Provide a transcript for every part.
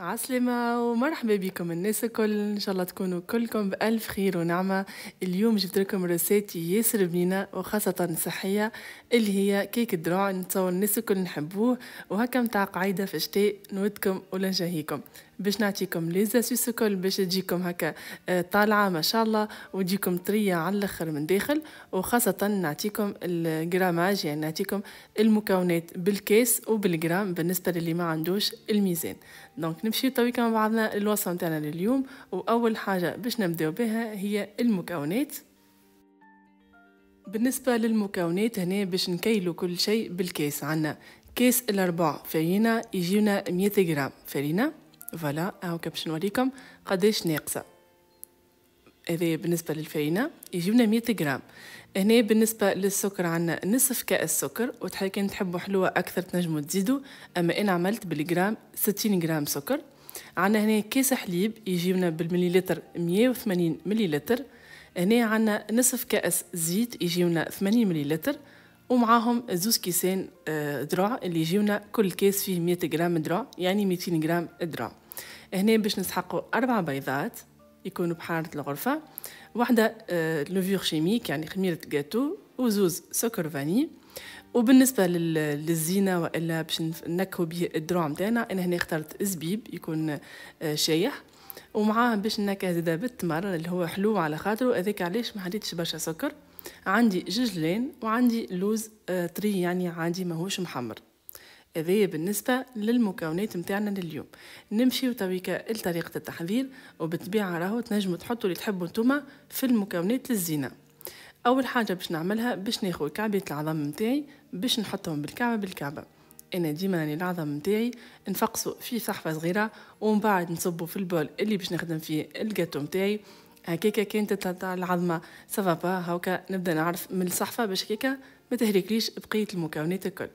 عسلامة ومرحبا بكم الناس الكل ان شاء الله تكونوا كلكم بألف خير ونعمة اليوم جبت لكم رساتي ياسر بنينة وخاصة صحية اللي هي كيك الدراع نتصور الناس الكل نحبوه وهكا متاع قاعدة في الشتاء نودكم ولا نشهيكم باش نعطيكم لي زاسوس الكل باش تجيكم هكا آه، طالعه ما شاء الله وتجيكم طريه على الاخر من داخل وخاصه نعطيكم الجراماج يعني نعطيكم المكونات بالكيس وبالجرام بالنسبه للي ما عندوش الميزان دونك نمشي تويكا مع بعضنا الوصفه نتاعنا لليوم واول حاجه باش نبداو بها هي المكونات بالنسبة للمكونات هنا باش نكيلو كل شيء بالكيس عنا كيس الأربع فرينة يجيونا مية غرام فرينة فوالا هاو كبش نوريكم قداش ناقصه هذا بالنسبه للفرينه يجيبنا 100 غرام هنا بالنسبه للسكر عندنا نصف كاس سكر وتحكي كان تحبوا حلوه اكثر تنجموا تزيدوا اما انا عملت بالجرام 60 غرام سكر عندنا هنا كاس حليب يجيبنا بالمليلتر 180 مليلتر هنا عندنا نصف كاس زيت يجيونا 80 مليلتر ومعاهم زوز كيسين آه، دراع اللي يجيونا كل كيس فيه 100 غرام دراع يعني 200 غرام دراع هنا باش نسحقوا أربع بيضات يكونوا بحارة الغرفة واحدة آه، لوفيغ شيميك يعني خميرة جاتو وزوز سكر فاني وبالنسبة للزينة وإلا باش نكهو به الدروع متاعنا أنا هنا اخترت زبيب يكون آه، شايح ومعاه باش نكهة زادا بالتمر اللي هو حلو على خاطره هذاك علاش ما حطيتش برشا سكر عندي ججلان وعندي لوز طري آه، يعني عادي ماهوش محمر هذايا بالنسبة للمكونات متاعنا لليوم نمشي تويكا لطريقة التحضير وبالطبيعة راهو تنجموا تحطوا اللي تحبوا نتوما في المكونات للزينة أول حاجة باش نعملها باش ناخذ كعبة العظم متاعي باش نحطهم بالكعبة بالكعبة أنا ديما راني العظم متاعي نفقصه في صحفة صغيرة ومن بعد نصبه في البول اللي باش نخدم فيه الجاتو متاعي هكاكا كانت تاع العظمه سافا با هاكا نبدا نعرف من الصحفه باش هكاكا ما تهلكليش بقيه المكونات الكل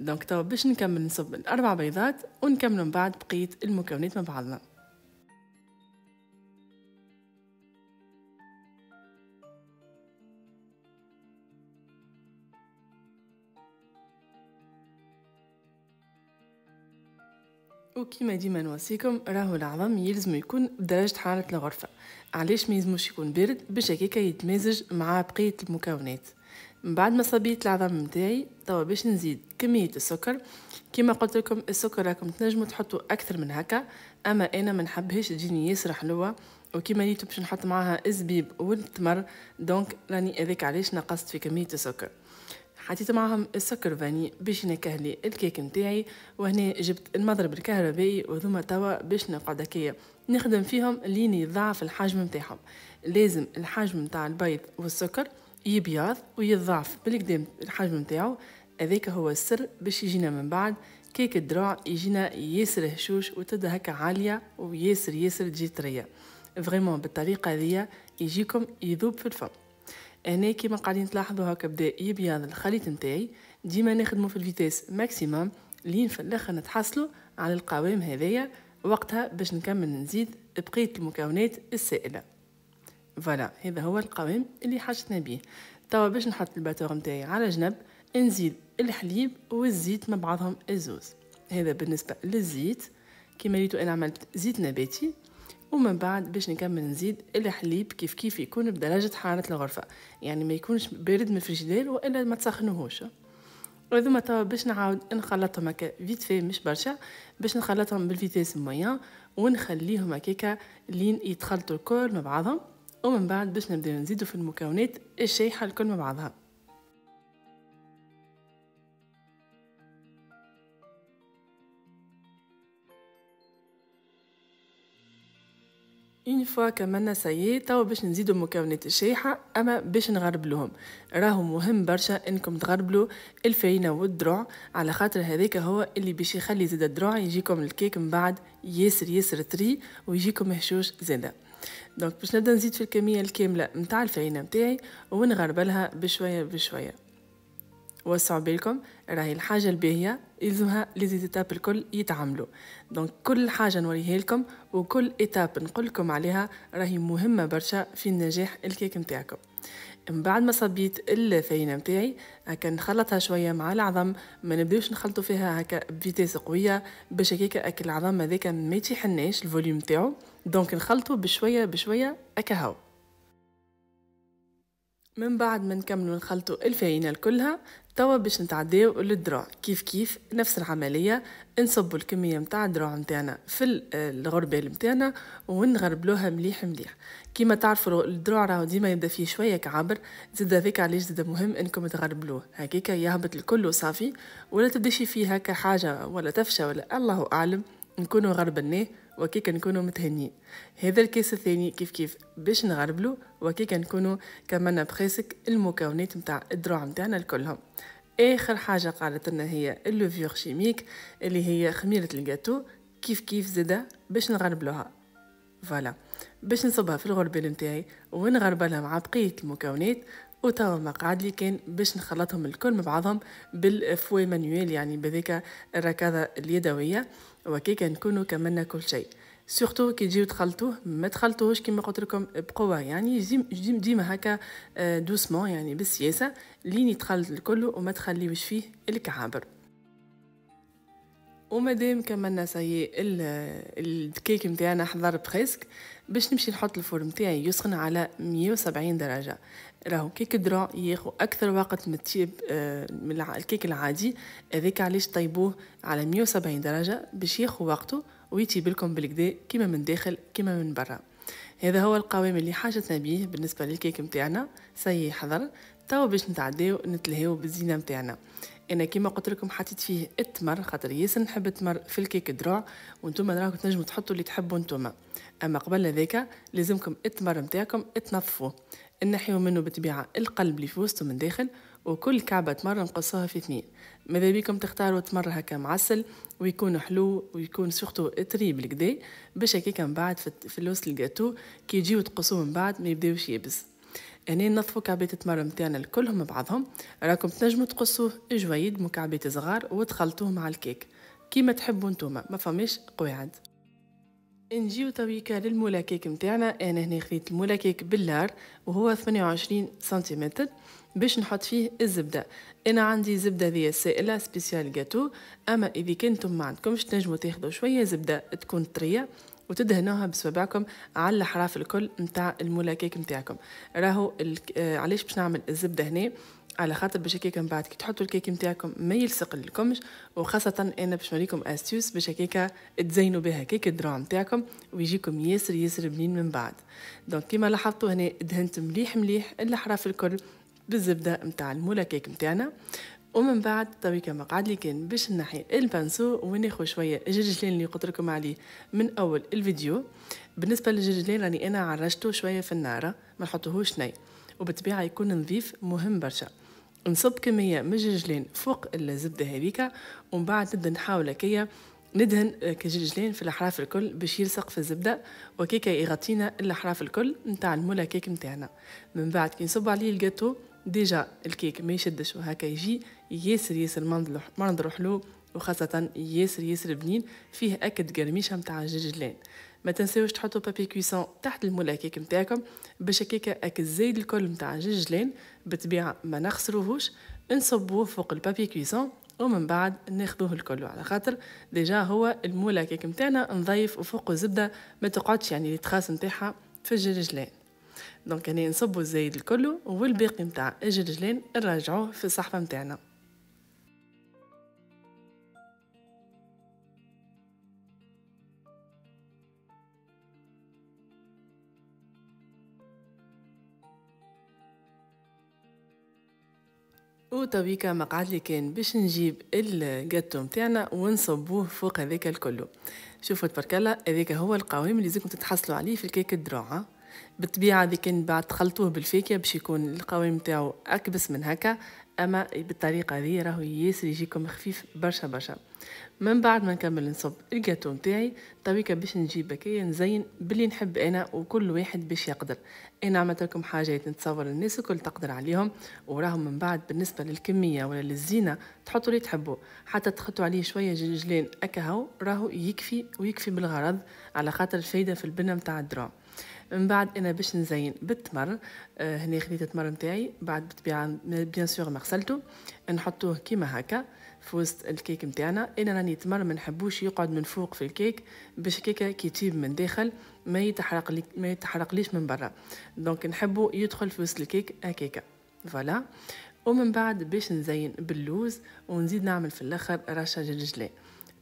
دونك توا باش نكمل نصب الاربع بيضات ونكمل من بعد بقيه المكونات مع بعضنا وكيما ديما نوصيكم راهو العظم يلزم يكون بدرجة حرارة الغرفة علاش ما يلزموش يكون بارد باش هكاك يتمازج مع بقية المكونات من بعد ما صبيت العظم متاعي توا باش نزيد كمية السكر كيما قلت لكم السكر راكم تنجموا تحطوا أكثر من هكا أما أنا ما نحبهاش تجيني ياسر حلوة وكيما ريتو باش نحط معاها الزبيب والتمر دونك راني هذاك علاش نقصت في كمية السكر حطيت معهم السكر فاني باش نكهلي الكيك نتاعي وهنا جبت المضرب الكهربائي وذوما توا باش نقعد هكايا نخدم فيهم لين يضاعف الحجم نتاعهم لازم الحجم نتاع البيض والسكر يبيض ويتضاعف بالقدام الحجم نتاعو هذاك هو السر باش يجينا من بعد كيك الدراع يجينا ياسر هشوش وتبدا هكا عاليه وياسر ياسر تجي طريه فريمون بالطريقه هذيا يجيكم يذوب في الفم هنا كيما قاعدين تلاحظوا هكا بدا يبيض الخليط نتاعي ديما نخدمه في الفيتاس ماكسيموم لين في الاخر نتحصلوا على القوام هذايا وقتها باش نكمل نزيد بقيه المكونات السائله فوالا هذا هو القوام اللي حاجتنا بيه توا باش نحط الباتور نتاعي على جنب نزيد الحليب والزيت مع بعضهم الزوز هذا بالنسبه للزيت كيما ريتو انا عملت زيت نباتي ومن بعد باش نكمل نزيد الحليب كيف كيف يكون بدرجة حرارة الغرفة يعني ما يكونش بارد من الفريجيدير وإلا ما تسخنوهوش ما توا باش نعاود نخلطهم هكا فيت في مش برشا باش نخلطهم بالفيتاس مويان ونخليهم هكاكا لين يتخلطوا الكل مع بعضهم ومن بعد باش نبداو نزيدو في المكونات الشايحه الكل مع بعضها اون فوا كملنا سيي توا باش نزيدو مكونات الشايحه اما باش نغربلوهم راهو مهم برشا انكم تغربلوا الفينه والدروع على خاطر هذاك هو اللي باش يخلي زاد الدروع يجيكم الكيك من بعد ياسر ياسر طري ويجيكم هشوش زاده دونك باش نبدا نزيد في الكميه الكامله نتاع الفينه نتاعي ونغربلها بشويه بشويه وصعب بالكم راهي الحاجه الباهيه يلزمها لي زيتاب الكل يتعملوا دونك كل حاجه نوريها لكم وكل ايتاب نقول لكم عليها راهي مهمه برشا في نجاح الكيك نتاعكم من بعد ما صبيت الفينة متاعي هكا نخلطها شوية مع العظم ما نبداوش نخلطو فيها هكا بفيتاس قوية باش هكاكا اكل العظم هذاك ما يتيحناش الفوليوم متاعو دونك نخلطو بشوية بشوية هكا هاو من بعد ما نكملو نخلطو الفاينة كلها توا باش نتعداو للدروع كيف كيف نفس العملية نصبو الكمية متاع الدروع متاعنا في الغربال متاعنا ونغربلوها مليح مليح كيما تعرفوا الدروع راهو ديما يبدا فيه شوية كعبر زاد هذاك علاش زاد مهم انكم تغربلوه هكاك يهبط الكل وصافي ولا تبداش فيه هكا حاجة ولا تفشى ولا الله أعلم نكونوا غربلناه وكي كنكونوا متهنيين هذا الكيس الثاني كيف كيف باش نغربلو وكي كنكونوا كملنا بخيسك المكونات متاع الدروع متاعنا الكلهم اخر حاجه قالت لنا هي اللوفيور شيميك اللي هي خميره الجاتو كيف كيف زدا باش نغربلوها فوالا باش نصبها في الغربال نتاعي ونغربلها مع بقيه المكونات وتوا مقعد لي كان باش نخلطهم الكل مع بعضهم بالفوي مانيوال يعني بذيك الركاضه اليدويه وكي كنكونوا كملنا كل شيء سورتو كي تجيو تخلطوه ما تخلطوهش كيما قلت لكم بقوه يعني ديما ديما هكا آه، دوسمون يعني بالسياسه لين يتخلط الكل وما تخليوش فيه الكعابر ومادام كملنا سي الكيك نتاعنا حضر بريسك باش نمشي نحط الفرن نتاعي يسخن على 170 درجه راهو كيك درو ياخو اكثر وقت من التيب آه، من الكيك العادي هذاك علاش طيبوه على 170 درجه باش ياخو وقته ويتيب لكم بالكدا كيما من داخل كيما من برا هذا هو القوام اللي حاجتنا بيه بالنسبه للكيك نتاعنا سي حضر تو باش نتعداو نتلهاو بالزينه نتاعنا انا كيما قلت لكم حطيت فيه التمر خاطر ياسر نحب التمر في الكيك دروع وانتم راكم تنجموا تحطوا اللي تحبوا انتم اما قبل هذاك لازمكم التمر نتاعكم تنظفوه نحيو منه بالطبيعه القلب اللي في وسطه من داخل وكل كعبه تمر نقصوها في اثنين ماذا بيكم تختاروا تمر هكا معسل ويكون حلو ويكون سورتو طري بالكدا باش هكاك من بعد في الوسط الجاتو كي يجيو تقصوه من بعد ما يبداوش يابس هنا نظفوا كعبات التمر متاعنا كلهم مع بعضهم راكم تنجموا تقصوه جويد مكعبات صغار وتخلطوه مع الكيك كيما تحبوا نتوما ما فماش قواعد نجيو تويكا للمولا كيك متاعنا انا هنا خديت المولا كيك باللار وهو 28 سنتيمتر باش نحط فيه الزبده انا عندي زبده ذي سائله سبيسيال جاتو اما اذا كنتم ما عندكمش تنجموا تاخذوا شويه زبده تكون طريه وتدهنوها بصباعكم على الحراف الكل نتاع المولا كيك نتاعكم راهو آه، علاش باش نعمل الزبده هنا على خاطر باش هكاك من بعد كي تحطوا الكيك نتاعكم ما يلصق لكمش وخاصه انا باش نوريكم استيوس باش هكاك تزينوا بها كيك الدراع نتاعكم ويجيكم ياسر ياسر بنين من بعد دونك كيما لاحظتوا هنا دهنت مليح مليح الحراف الكل بالزبده نتاع المولا كيك نتاعنا ومن بعد تويكا مقعد لي كان باش نحي البانسو وناخذ شويه الجرجلين اللي قلت عليه من اول الفيديو بالنسبه للجرجلين راني انا عرشته شويه في النار ما نحطوهوش ناي وبالطبيعه يكون نظيف مهم برشا نصب كميه من الجرجلين فوق الزبده هذيك ومن بعد نبدا نحاول كيا ندهن كجرجلين في الاحراف الكل باش يلصق في الزبده وكيكا يغطينا الاحراف الكل نتاع المولا كيك نتاعنا من بعد كي نصب عليه الجاتو ديجا الكيك ما يشدش وهكا يجي ياسر ياسر منضلح منظره حلو وخاصة ياسر ياسر بنين فيه أكد قرميشة متاع الجرجلان ما تنساوش تحطوا بابي كويسون تحت المولا كيك متاعكم باش هكاكا أك زايد الكل متاع الجرجلان بالطبيعة ما نخسروهوش نصبوه فوق البابي كويسون ومن بعد ناخذوه الكل على خاطر ديجا هو المولا كيك متاعنا نضيف وفوق زبده ما تقعدش يعني تراس نتاعها في الجرجلان دونك هنا نصبوا الزايد الكل والباقي نتاع الجرجلان نرجعوه في الصحفه نتاعنا وطبيكا مقعد لي كان باش نجيب الجاتو نتاعنا ونصبوه فوق هذاك الكل شوفوا تبارك الله هذاك هو القوام اللي لازمكم تتحصلوا عليه في الكيك الدروعه بالطبيعة هذه كان بعد تخلطوه بالفيكة باش يكون القوام نتاعو أكبس من هكا أما بالطريقة هذه راهو ياسر يجيكم خفيف برشا برشا من بعد ما نكمل نصب الجاتو نتاعي طويكا باش نجيب بكايا نزين باللي نحب انا وكل واحد باش يقدر انا عملت لكم حاجات نتصور الناس الكل تقدر عليهم وراهم من بعد بالنسبه للكميه ولا للزينه تحطوا اللي تحبوا حتى تخطوا عليه شويه جلجلين اكهو راهو يكفي ويكفي بالغرض على خاطر الفايده في البنه نتاع الدراهم من بعد انا باش نزين بالتمر آه، هنا خديت التمر نتاعي بعد بالطبيعه بيان سور ما غسلته نحطوه كيما هكا في وسط الكيك نتاعنا انا راني التمر ما نحبوش يقعد من فوق في الكيك باش كيكه كي تيب من داخل ما يتحرق لي ما يتحرقليش من برا دونك نحبو يدخل في وسط الكيك هكاكا فوالا ومن بعد باش نزين باللوز ونزيد نعمل في الاخر رشه جلجله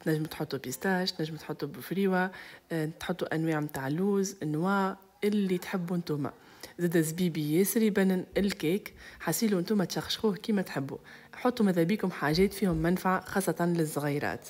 تنجم تحطوا بيستاش تنجم تحطوا بفريوه آه، تحطوا انواع متاع اللوز نوا اللي تحبوا نتوما زاد زبيبي ياسر يبنن الكيك حاسيلو نتوما تشخشخوه كيما تحبوا حطوا ماذا بيكم حاجات فيهم منفعة خاصة للصغيرات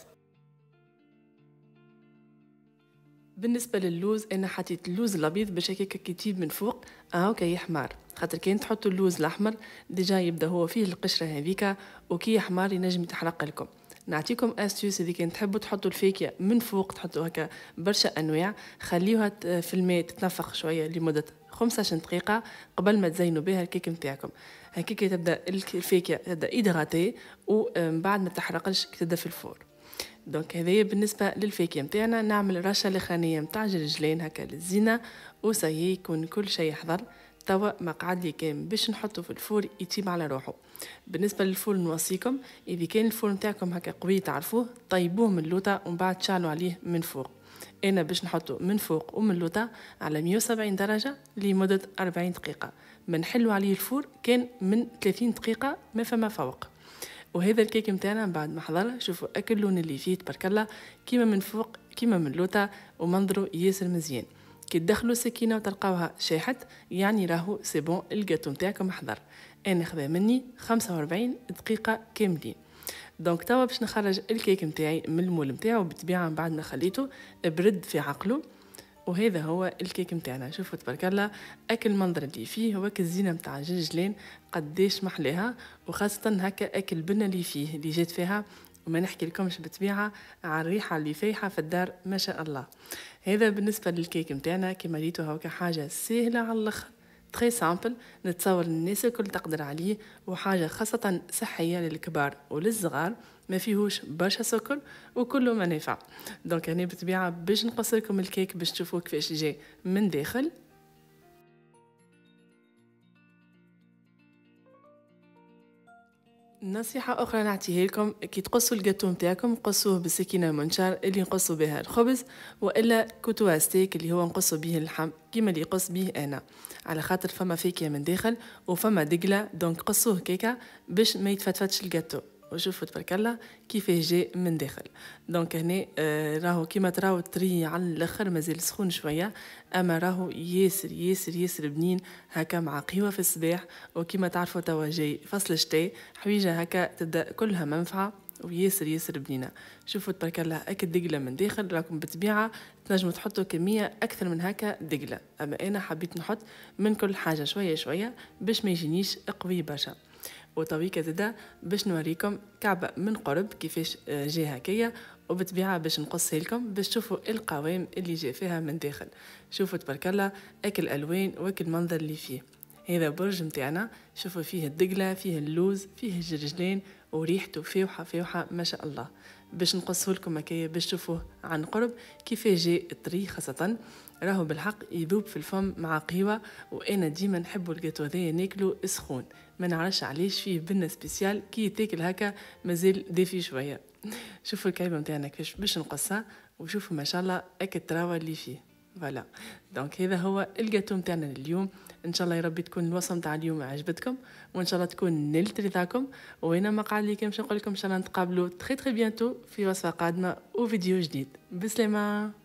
بالنسبه للوز انا حطيت اللوز الابيض باش هكاك كيتيب من فوق اهو كي حمار خاطر كي تحطوا اللوز الاحمر ديجا يبدا هو فيه القشره هذيكا وكي حمار ينجم يتحرق لكم نعطيكم استيوس اذا كان تحبوا تحطوا الفاكهه من فوق تحطوا هكا برشا انواع خليوها في الماء تتنفخ شويه لمده 15 دقيقة قبل ما تزينوا بها الكيك نتاعكم هكاك تبدا الفاكهة تبدا ايدغاتي ومن آه، بعد ما تحرقش تبدا في الفور دونك هذايا بالنسبة للفاكهة نتاعنا نعمل رشة لخانية نتاع جلجلان هكا للزينة وسي يكون كل شيء حضر توا مقعد لي كام باش نحطه في الفور يتيم على روحه بالنسبه للفول نوصيكم اذا كان الفول نتاعكم هكا قوي تعرفوه طيبوه من اللوطه ومن بعد شعلو عليه من فوق انا باش نحطه من فوق ومن اللوطه على 170 درجه لمده 40 دقيقه من حلو عليه الفور كان من 30 دقيقه ما فما فوق وهذا الكيك نتاعنا بعد ما حضر شوفوا اكل لون اللي فيه تبارك الله كيما من فوق كيما من اللوطه ومنظره ياسر مزيان كي تدخلوا السكينه وتلقاوها شاحت يعني راهو سي بون الجاتو نتاعكم محضر انا خذا مني 45 دقيقه كاملين دونك توا باش نخرج الكيك نتاعي من المول نتاعو بالطبيعه من بعد ما خليته برد في عقله وهذا هو الكيك نتاعنا شوفوا تبارك الله اكل المنظر اللي فيه هو كزينة نتاع الجلجلين قديش محلاها وخاصه هكا اكل البنه اللي فيه اللي جات فيها وما نحكي لكمش بالطبيعة على الريحة اللي فايحة في الدار ما شاء الله هذا بالنسبة للكيك متاعنا كما ليتو هوكا حاجة سهلة على الأخر تري سامبل نتصور الناس الكل تقدر عليه وحاجة خاصة صحية للكبار وللصغار ما فيهوش برشا سكر وكله منافع دونك انا بتبيعة باش نقص لكم الكيك باش تشوفوه كيفاش جاي من داخل نصيحة أخرى نعطيها لكم كي تقصوا الجاتو نتاعكم قصوه بالسكينة منشار اللي نقصوا بها الخبز وإلا كوتو ستيك اللي هو نقصوا به اللحم كيما اللي يقص به أنا على خاطر فما فاكهة من داخل وفما دقلة دونك قصوه كيكا باش ما يتفتفتش الجاتو وشوف تبارك الله كيفاه جاء من داخل دونك هنا آه، راهو كيما تراو الطري على الاخر مازال سخون شويه اما راهو ياسر ياسر ياسر بنين هكا مع قهوه في الصباح وكيما تعرفوا توا جاي فصل الشتاء حويجه هكا تبدا كلها منفعه وياسر ياسر بنينه شوفوا تبارك الله اكل دقله من داخل راكم بالطبيعه تنجموا تحطوا كميه اكثر من هكا دقله اما انا حبيت نحط من كل حاجه شويه شويه باش ما يجينيش قوي برشا وطويكه زادة باش نوريكم كعبه من قرب كيفاش آه، جي هكايا وبالطبيعه باش نقصها لكم باش تشوفوا القوام اللي جا فيها من داخل شوفوا تبارك الله اكل الوان واكل المنظر اللي فيه هذا برج متاعنا شوفوا فيه الدقله فيه اللوز فيه الجرجلين وريحته فيوحة فيوحة ما شاء الله باش نقصه لكم هكايا باش تشوفوه عن قرب كيف جاء الطري خاصة راهو بالحق يذوب في الفم مع قهوة وأنا ديما نحب الجاتو هذايا ناكلو سخون ما نعرفش علاش فيه بنة سبيسيال كي تاكل هكا مازال دافي شوية شوفوا الكعيبة نتاعنا كيفاش باش نقصها وشوفوا ما شاء الله اك التراوة اللي فيه فوالا دونك هذا هو الجاتو نتاعنا اليوم ان شاء الله يا ربي تكون الوصفه تاع اليوم عجبتكم وان شاء الله تكون نلت رضاكم وين ما قال لي كنمشي نقول لكم ان شاء الله نتقابلوا تري تري بيانتو في وصفه قادمه وفيديو جديد بسلامه